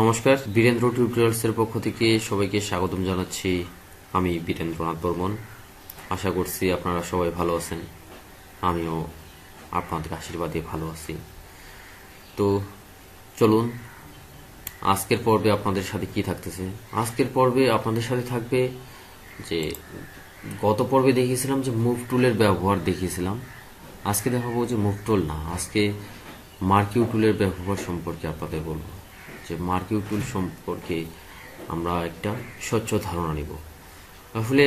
নমস্কার বীরেন্দ্র টিউটোরিয়ালসের পক্ষ থেকে সবাইকে স্বাগতম জানাচ্ছি আমি বীরেন্দ্রনাথ বর্মন আশা করছি আপনারা সবাই ভালো আছেন আমিও আপনাদের আশীর্বাদে ভালো আছি তো চলুন আজকের পর্বে আপনাদের সাথে কি থাকতেছে আজকের পর্বে আপনাদের সাথে থাকবে যে গত পর্বে দেখিয়েছিলাম যে মুভ টুলের ব্যবহার দেখিয়েছিলাম আজকে দেখাবো যে মুভ টুল না আজকে মার্কিউ টুলের ব্যবহার সম্পর্কে আপনাদের বলবো যে মার্কিউ টুল সম্পর্কে আমরা একটা স্বচ্ছ ধারণা নিব আসলে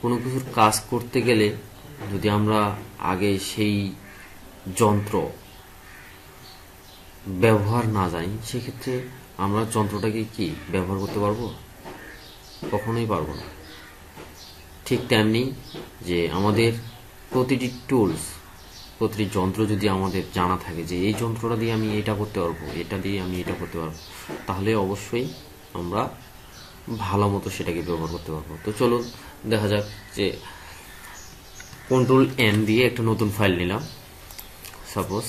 কোনো কিছুর কাজ করতে গেলে যদি আমরা আগে সেই যন্ত্র ব্যবহার না যাই সেক্ষেত্রে আমরা যন্ত্রটাকে কি ব্যবহার করতে পারবো কখনোই পারবো না ঠিক তেমনি যে আমাদের প্রতিটি টুলস জিনিসপত্রের যন্ত্র যদি আমাদের জানা থাকে যে এই যন্ত্রটা দিয়ে আমি এটা করতে পারবো এটা দিয়ে আমি এটা করতে পারবো তাহলে অবশ্যই আমরা ভালো মতো সেটাকে ব্যবহার করতে পারবো তো চলুন দেখা যাক যে কন্ট্রোল এন দিয়ে একটা নতুন ফাইল নিলাম সাপোজ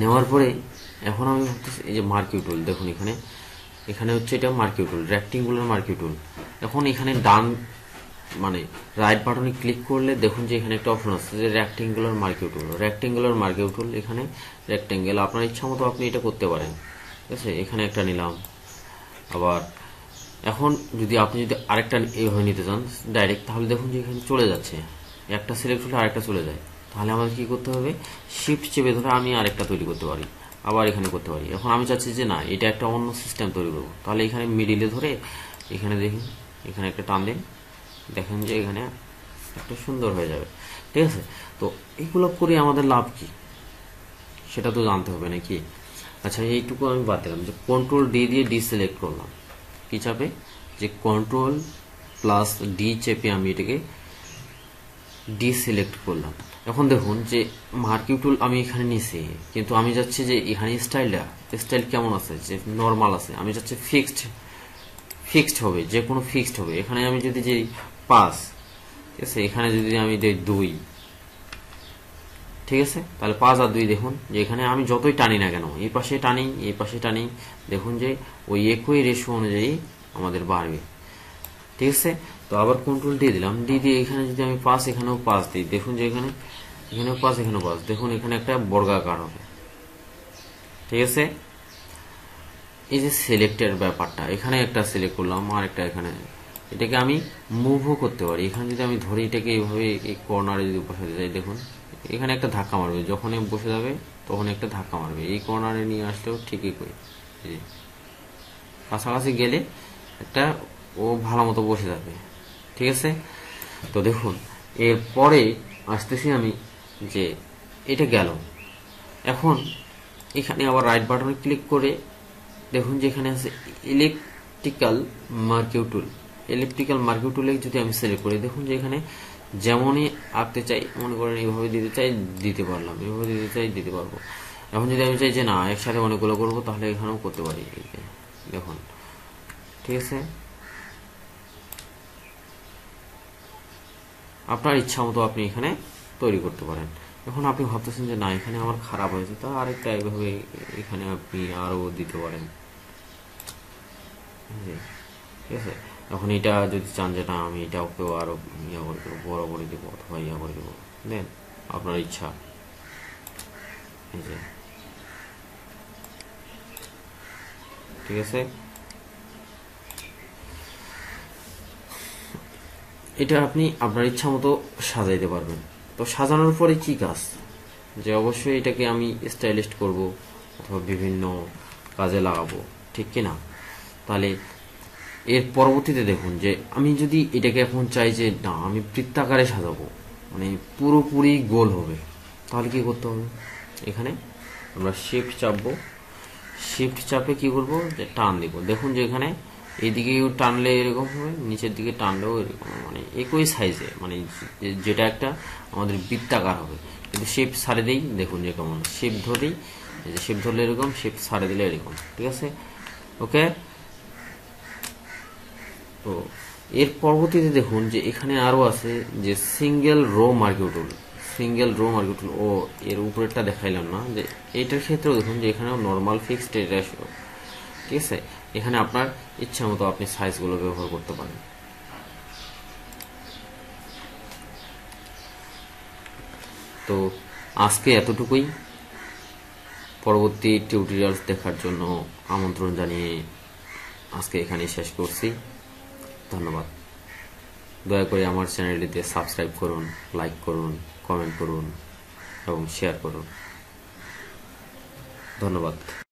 নেওয়ার পরে এখন আমি ভাবতেছি এই যে মার্কিউটুল দেখুন এখানে এখানে হচ্ছে এটা মার্কিউটুল টুল রেক্টিংগুলার এখন এখানে ডান মানে রাইট বাটনে ক্লিক করলে দেখুন যে এখানে একটা অপশন আছে যে রেক্টেঙ্গুলার মার্কিউ টুল রেক্টেঙ্গুলার মার্কিউ টুল এখানে রেক্টেঙ্গেল আপনার ইচ্ছা মতো আপনি এটা করতে পারেন ঠিক আছে এখানে একটা নিলাম আবার এখন যদি আপনি যদি আরেকটা হয়ে নিতে চান ডাইরেক্ট তাহলে দেখুন যে এখানে চলে যাচ্ছে একটা সিলেক্ট হলে আরেকটা চলে যায় তাহলে আমাদের কি করতে হবে শিফট চেপে ধরে আমি আরেকটা তৈরি করতে পারি আবার এখানে করতে পারি এখন আমি চাচ্ছি যে না এটা একটা অন্য সিস্টেম তৈরি করবো তাহলে এখানে মিডিলে ধরে এখানে দেখুন এখানে একটা টান দিন দেখেন যে এখানে একটা সুন্দর হয়ে যাবে ঠিক আছে তো এইগুলো করে আমাদের লাভ কি সেটা তো জানতে হবে নাকি আচ্ছা এইটুকু আমি বাদ দিলাম যে কন্ট্রোল ডি দিয়ে ডি সিলেক্ট করলাম কি চাপে যে কন্ট্রোল প্লাস ডি চেপে আমি এটাকে ডি সিলেক্ট করলাম এখন দেখুন যে মার্কিং টুল আমি এখানে নিছি কিন্তু আমি যাচ্ছি যে এখানে স্টাইলটা স্টাইল কেমন আছে যে নর্মাল আছে আমি যাচ্ছি ফিক্সড ফিক্সড হবে যে কোনো ফিক্সড হবে এখানে আমি যদি যে পাঁচ ঠিক আছে এখানে যদি আমি দেই দুই ঠিক আছে তাহলে পাঁচ আর দুই দেখুন যে এখানে আমি যতই টানি না কেন এই পাশে টানি এই পাশে টানি দেখুন যে ওই একই রেশো অনুযায়ী আমাদের বাড়বে ঠিক আছে তো আবার কন্ট্রোল দিয়ে দিলাম ডি দিয়ে এখানে যদি আমি পাঁচ এখানেও পাঁচ দিই দেখুন যে এখানে এখানেও পাঁচ এখানেও পাঁচ দেখুন এখানে একটা বর্গাকার হবে ঠিক আছে এই যে সিলেক্টের ব্যাপারটা এখানে একটা সিলেক্ট করলাম আর একটা এখানে এটাকে আমি মুভও করতে পারি এখানে যদি আমি ধরে এটাকে এইভাবে এই কর্নারে যদি বসাতে যাই দেখুন এখানে একটা ধাক্কা মারবে যখন বসে যাবে তখন একটা ধাক্কা মারবে এই কর্নারে নিয়ে আসলেও ঠিকই করে কাছাকাছি গেলে একটা ও ভালো মতো বসে যাবে ঠিক আছে তো দেখুন এরপরে আসতেছি আমি যে এটা গেল এখন এখানে আবার রাইট বাটনে ক্লিক করে দেখুন যে এখানে আছে ইলেকট্রিক্যাল মার্কিউ টুল ইলেকট্রিক্যাল মার্কিউটুলেক যদি আমি সিলেক্ট করি দেখুন যে এখানে যেমনই আঁকতে চাই মনে করেন এইভাবে দিতে চাই দিতে পারলাম এইভাবে দিতে চাই দিতে পারবো এখন যদি আমি চাই যে না একসাথে অনেকগুলো করবো তাহলে এখানেও করতে পারি দেখুন ঠিক আছে আপনার ইচ্ছা মতো আপনি এখানে তৈরি করতে পারেন এখন আপনি ভাবতেছেন যে না এখানে আমার খারাপ হয়েছে তা আরেকটা এইভাবে এখানে আপনি আরও দিতে পারেন ঠিক আছে তখন এটা যদি চান যে না আমি এটা ওকেও আরও ইয়া করে দেবো বড়ো করে দেবো অথবা ইয়া করে দেবো দেন আপনার ইচ্ছা এই যে ঠিক আছে এটা আপনি আপনার ইচ্ছা মতো সাজাইতে পারবেন তো সাজানোর পরে কি কাজ যে অবশ্যই এটাকে আমি স্টাইলিস্ট করব অথবা বিভিন্ন কাজে লাগাবো ঠিক কি না তাহলে এর পরবর্তীতে দেখুন যে আমি যদি এটাকে এখন চাই যে না আমি বৃত্তাকারে সাজাবো মানে পুরোপুরি গোল হবে তাহলে কি করতে হবে এখানে আমরা শিফট চাপবো শিফট চাপে কি করবো যে টান দিব দেখুন যে এখানে এদিকে টানলে এরকম হবে নিচের দিকে টানলেও এরকম মানে একই সাইজে মানে যেটা একটা আমাদের বৃত্তাকার হবে কিন্তু শেপ সারে দিই দেখুন যে কেমন শেপ ধরেই শেপ ধরলে এরকম শেপ সারে দিলে এরকম ঠিক আছে ওকে তো এর পরবর্তীতে দেখুন যে এখানে আরও আছে যে single row marquee tool single row marquee tool ও এর উপরেরটা দেখাইলাম না যে এইটার ক্ষেত্রেও দেখুন যে এখানেও নর্মাল ফিক্সড রেশিও ঠিক আছে এখানে আপনার ইচ্ছা মতো আপনি সাইজগুলো ব্যবহার করতে পারেন তো আজকে এতটুকুই পরবর্তী টিউটোরিয়ালস দেখার জন্য আমন্ত্রণ জানিয়ে আজকে এখানে শেষ করছি ধন্যবাদ দয়া করে আমার চ্যানেলটিতে সাবস্ক্রাইব করুন লাইক করুন কমেন্ট করুন এবং শেয়ার করুন ধন্যবাদ